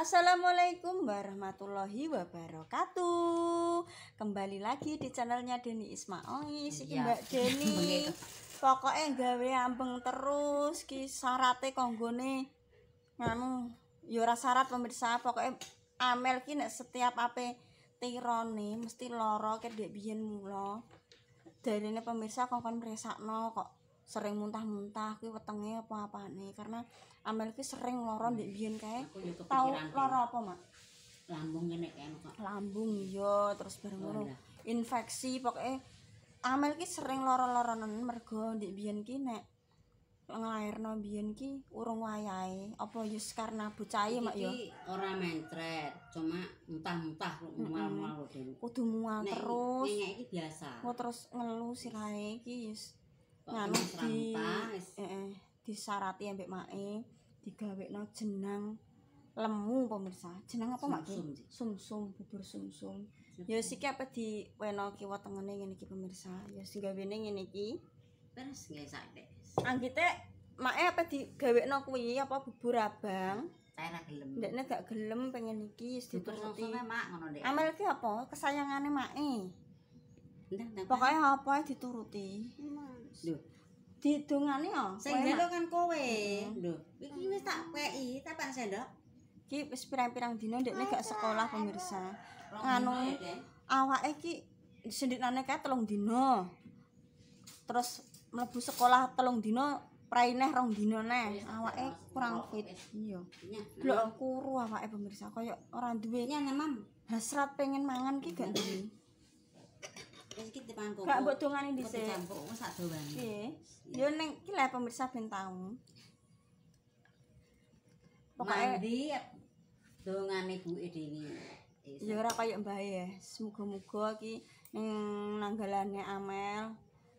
Assalamualaikum warahmatullahi wabarakatuh. Kembali lagi di channelnya Deni Ismail, iya. si ya. Mbak Deni. Iya, pokoknya gawe ambeng terus, ki sarate konggone nganu Yura ya sarat syarat pemirsa, pokoknya amel ki setiap ape tirone mesti loro kedek mulo. Dari ini pemirsa kongkon mresakno kok sering muntah-muntah kuwi wetenge apa-apane karena Amel ki sering lara ndek hmm. biyen kae. Tau lara apa, Mak? Lambung ngene kae kok. Lambung yo iya, terus bareng oh, ngono. Iya. Infeksi pokoke Amel ki sering loro laranen mergo ndek biyen ki nek ngelairno biyen ki urung wayahe apa yus karena bocahe mak yo ora mentret cuma muntah-muntah mual-mual kudu mual terus nek iki biasa terus ngelu sirahe iki yus nganu di heeh eh, disarati ambek mae digawekno jenang lemu pemirsa jenang apa mak sumsum bubur sumsum ya wis iki apa di weno ngene iki pemirsa ya sing gawe ngene iki terus nggih sate anggite mae apa digawekno kuwi apa bubur abang enak gelem ndekne gak gelem pengen iki wis dituruti mak ngono ndek amel iki apa kesayangane mae pokoke apa dituruti mak Lho, didongane yo. Ya? Sing jelo kan kowe. Lho, hmm. iki wis tak peki, tak pak sendok. Iki wis pirang-pirang dina ndekne gak sekolah pemirsa. Nganu ya, awake iki sendikane kae telung dina. Terus mlebu sekolah telung dina praineh rong dina neh awake kurang fit iya blok iya. kuru awake pemirsa koyo ora duwe iya, hasrat pengen mangan ki gak duwe Iki dipangkok. Gak mbok dongani dhisik. Dicampuk wis sak dawane. Piye? Iya. Yo ning iki lah pemirsa bintang. tau. Pokoke ndi dongane buke Ya ora kaya Mbah ya. Semoga-moga iki ning nanggalane Amel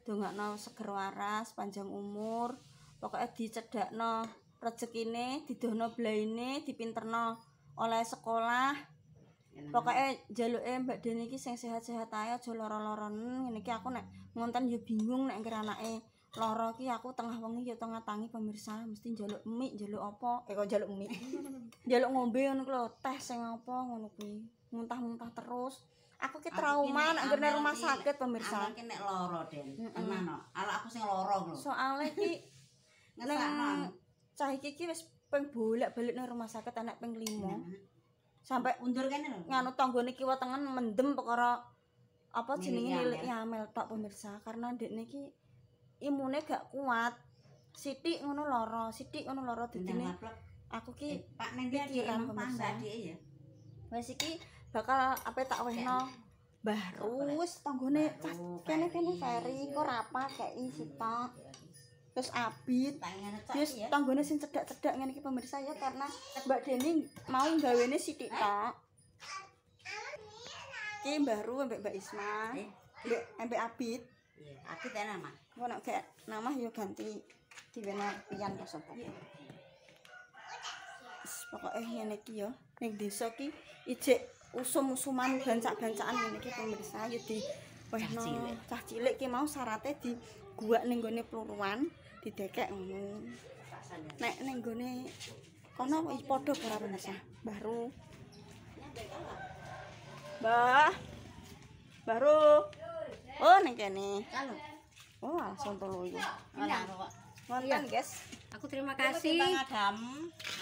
dongakno seger waras, panjang umur. Pokoke dicedhakno rezekine, didohno blaine, dipinterno oleh sekolah. pokoknya jaluk e mbak Deni ki sing sehat-sehat aja aja loro-loronen ngene ki aku nek ngonten yo bingung nek ngger anake loro ki aku tengah wengi yo tengah tangi pemirsa mesti jaluk mie jaluk apa eh kok jaluk mie jaluk ngombe ngono ku teh sing apa ngono ku muntah-muntah terus aku ki trauma nek ngger rumah sakit pemirsa aku ki nek loro Deni, mm -hmm. ala aku sing loro lho soale ki ngesakno cah iki ki wis ping bolak-balik rumah sakit anak ping 5 sampai mundur kan? Nganu tanggone kiwa tengen mendem perkara apa jenenge ya nyamel tok pemirsa karena ndek niki imune gak kuat. Sithik ngono lara, sithik ngono lara dadine. Aku ki eh, Pak Nendi pikiran pemirsa ya. Wes iki bakal apa tak wehno Bah Rus tanggone kene kene Ferry kok rapa kei sita terus abit terus ya. sih sing cedak-cedak ngene iki pemirsa ya karena Mbak Deni mau gawe sithik tok eh? iki baru baru Mbak Isma Mbak eh? mbek Abid iya Abid ana mah gak nama yuk ya ganti diwene pian kok sapa iya. Pokoknya ngene iki yo ya. ning desa ki ijek usum-usuman gancak gancakan ngene iki pemirsa yo ya di no, cah cilik ki mau sarate di gua ning gone didekek ngono nek ning gone kono padha ora bener sah baru Mbah baru oh ning kene oh langsung telu iki iya, Wonten, iya. guys. Aku terima kasih. Adam.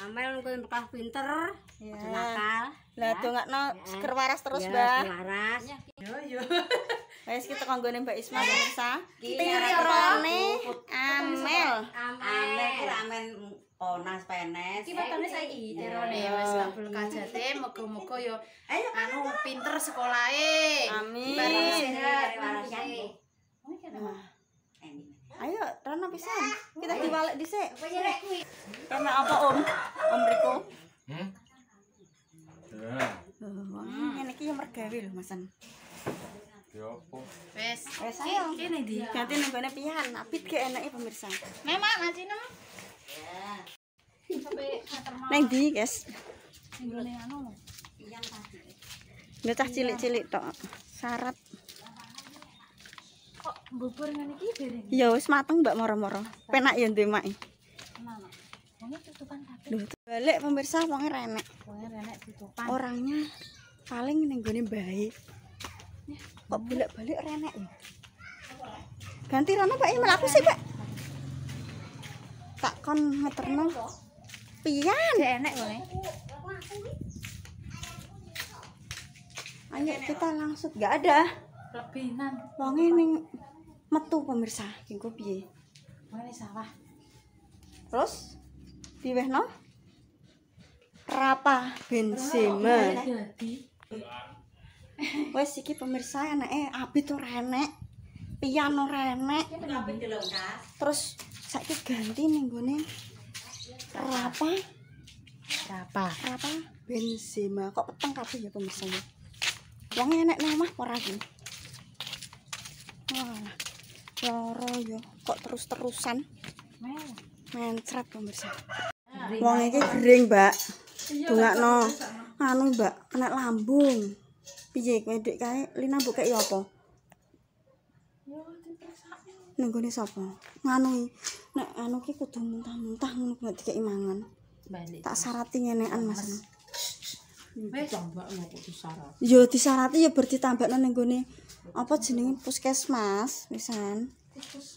Amel nunggu bekas pinter. Ya. Nakal. Lah ya. dongakno ya. seker waras terus, iya, Mbah. waras. Yo yo. Wes kita kanggone Mbak Isma pemirsa. Tirone amel. Amel amel ponas penes. Ki wetone saiki tirone mas, kabul kajate muga-muga yo ya anu pinter sekolahe. Amin. Sehat warisan. Ayo, ah. Rana pisan. Ah. Kita diwalek dhisik. Kena ya, apa, Om? Om Riko. Hmm? Ya. Hmm, ini yang mergawe lho, Masan. ganti nenggone pian apit ge enake pemirsa memak mancino neng di guys ini cah cilik-cilik tok Sarat kok bubur ngene iki dereng ya wis mateng mbak moro-moro penak ya ndek mak Lho, balik pemirsa wonge renek. Wonge renek ditutupan. Orangnya paling ning gone bae. kok bolak balik renek ya ganti rono pak ini aku sih pak tak kon ngeterno pian enak boleh ya? ayo kita langsung gak ada lebihan wonge ning metu pemirsa iku piye ini salah terus diwehno rapa bensin wes iki pemirsa enake abit tuh enek piano renek terus saiki ganti ning gone rapa rapa rapa Benzema kok peteng kabeh ya pemirsa ya wong enek nang omah ora iki wah loro yo ya. kok terus-terusan mencret pemirsa wong iki gering mbak iya, dongakno anu mbak kena lambung piye kae Lina mbok yo apa Nunggu nih sopo, nganu nek anu ki kudu muntah-muntah ngono kuwi dikek mangan. Tak sarati ngenean Mas. Hmm. Wis coba ngopo disarati. Yo disarati ya berarti tambakno ning gone apa jenenge puskesmas pisan.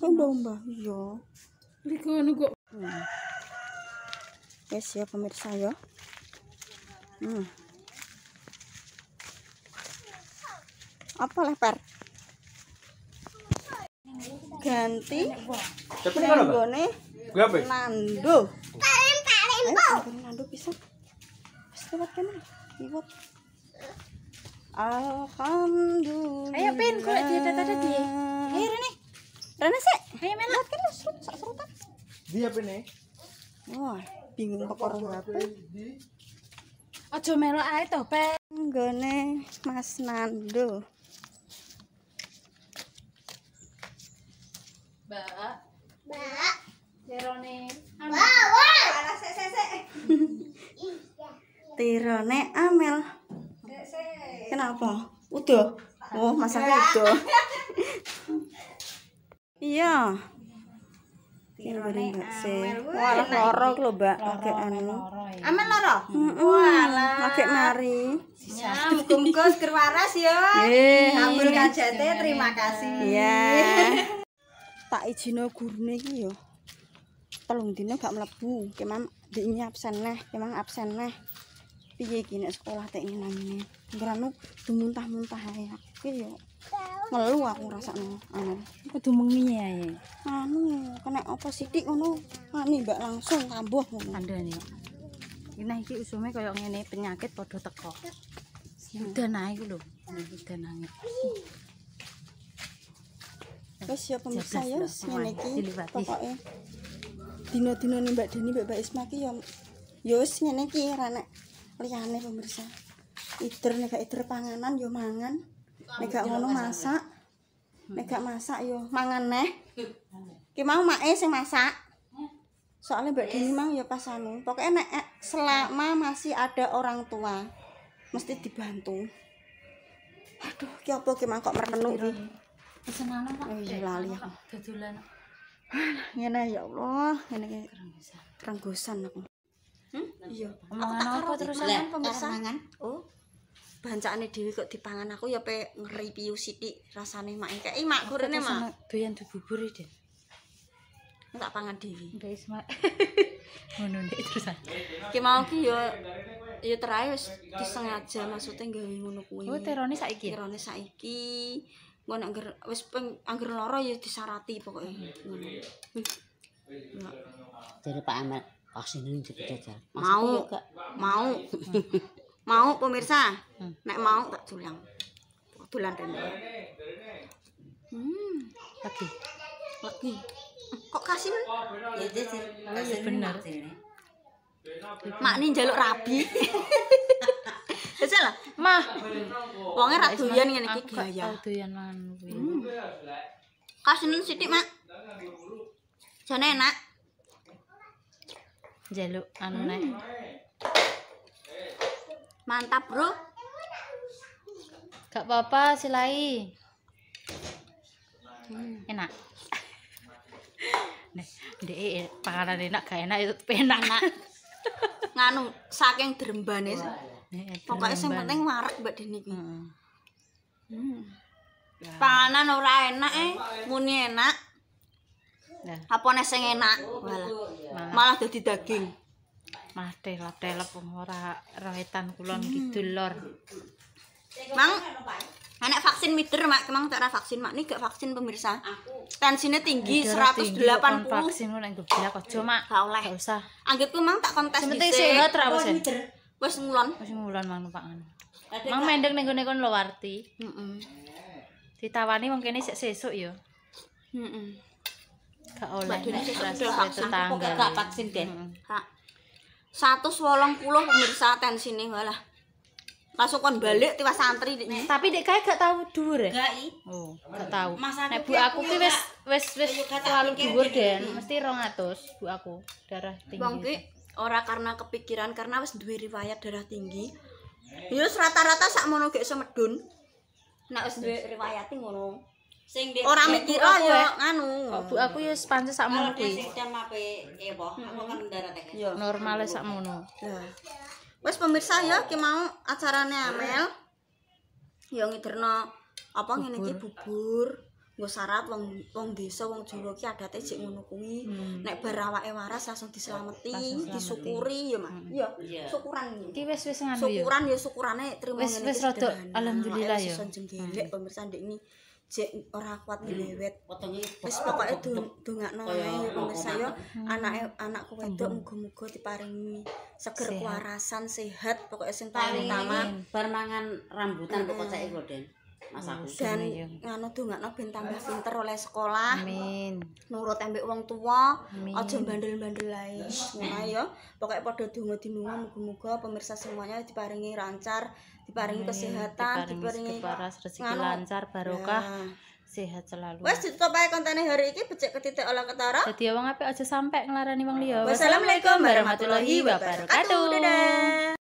Mbah-mbah yo. Liko anu kok. Hmm. Wis ya pemirsa yo. Hmm. apa leper ganti nenggone ya? nando nenggone nando bisa wis lewat kene liwat Alhamdulillah. Ayo pin kok dia tata dia. Ayo Rene. Rene sih. Ayo melak kan serut serutan. Dia pin Wah, bingung pokoknya apa. Aja melok ayo to, Peng. Nggone Mas Nando. tirone amel kenapa udah oh masaknya udah iya tirone amel wah lorok lho mbak pakai anu iya. amel lorok walah pakai mari ya muka-muka seger waras ya ambil kajate terima kasih iya tak izin gurune iki yo ya. Tolong dina gak mlebu kemam diinya absen neh kemang absen neh piye iki nek sekolah tek ngene ngrene dumuntah-muntah ae aku yo ngelu aku rasane anu kudu mengi ae anu kena apa sithik ngono ani mbak langsung kambuh ngono kandhane iki nah usume koyo ngene penyakit padha teko udan ae iku lho udan nang Wes ya pemirsa ya, ngene iki pokoke dino dina ni Mbak Deni Mbak Isma ki ya ya wis ngene iki ra liane pemirsa ider kak ider panganan yo mangan kak ngono masak nih kak masak yo mangan nih, ki mau mak sing masak soalnya Mbak Dini mang yo pas anu pokoknya nek eh, selama masih ada orang tua mesti dibantu aduh ki apa ki mangkok kok merenung iki pesen ana kok oh iya lali aku ya. ya Allah ini kerenggusan aku Hmm? iya omongan apa terus kan pemirsa mangan oh bancane kok dipangan aku ya pe ngeri piyu sithik rasane mak engke i mak gorene mak doyan dibubur e, iki tak pangan dhewe wis mak ngono nek terus iki mau ki yo yo terae wis disengaja maksudnya nggawe ngono kuwi oh terone saiki terone saiki Gue nak anggar, wes peng ya disarati pokoknya. Hmm. Hmm. Jadi Pak Ahmad, vaksin ini jadi jajar mau mau hmm. mau pemirsa hmm. nek mau tak julang bulan rene hmm lagi lagi kok kasih ya jajar kasih benar mak ini jaluk rabi Kesel Mah. Wonge ra doyan ngene iki gaya. Ra doyan mangan hmm. Kasih Kasenen sithik, Mak. Jane enak. jaluk anu hmm. mantap bro gak apa-apa silai hmm. enak deh eh, panganan enak gak enak itu enak enak nganu saking dermbane eh, pokoknya yang penting marak mbak Dini hmm. hmm. panganan ora enak eh muni enak Nah. Apa sing enak malah malah dadi daging. Mate lah telep ora rawetan kulon hmm. kidul lor. Mang anak vaksin mider mak kemang tak vaksin mak ini gak vaksin pemirsa tensinya tinggi Ida, 180 tinggi, vaksin lu nanggup gila gak usah anggap mang tak kontes sebetulnya gitu. sehat terapa sih ngulon wes ngulon mang numpak mang mendek nenggo nengon lo warti mm -mm. ditawani mungkin ini sesuk yo mm gak oleh tetangga gak vaksin deh satu wolong puluh pemirsa tensi tensine walah masukkan balik tiba santri tapi dek gak tahu dhuwur ya gak oh gak tahu nek bu aku ki wes wes wes terlalu dhuwur den mesti 200 bu aku darah tinggi wong ora karena kepikiran karena wes duwe riwayat darah tinggi ya rata-rata sak mono gak iso wes wes wis duwe riwayat ngono sing dhek ora mikir ayo ah, nganu bu aku ya eh. pancen sak mono kuwi ya normal sak mono wis pemirsa ya ki mau acarane Amel ya ngiderno apa ngene iki bubur nggo syarat wong desa wong Jawa ki adate sik ngono kuwi hmm. nek bar awake waras langsung diselameti disyukuri ya mah hmm. ya syukuran iki wis wis ngono ya syukuran ya syukurane terima ngene wis wis rada alhamdulillah ya hmm. pemirsa ndek iki jek ora kuat ngewet hmm. wis pokoke dongakno pemirsa yo hmm. anake anakku wedok muga-muga diparingi seger kewarasan sehat pokoke sing paling utama bar mangan rambutan pokoke cek hmm. iku masak dan ngono nggak ben tambah pinter oleh sekolah amin nurut ambek uang tua aja bandel-bandel nah ngono ya pada padha di rumah moga moga pemirsa semuanya diparingi lancar diparingi kesehatan diparingi ngano, lancar barokah ya. sehat selalu. Wes itu ae konten hari ini, becik ketitik olah ketara. Jadi orang apa aja sampai ngelarani orang dia. Wassalamualaikum warahmatullahi wabarakatuh. Dadah.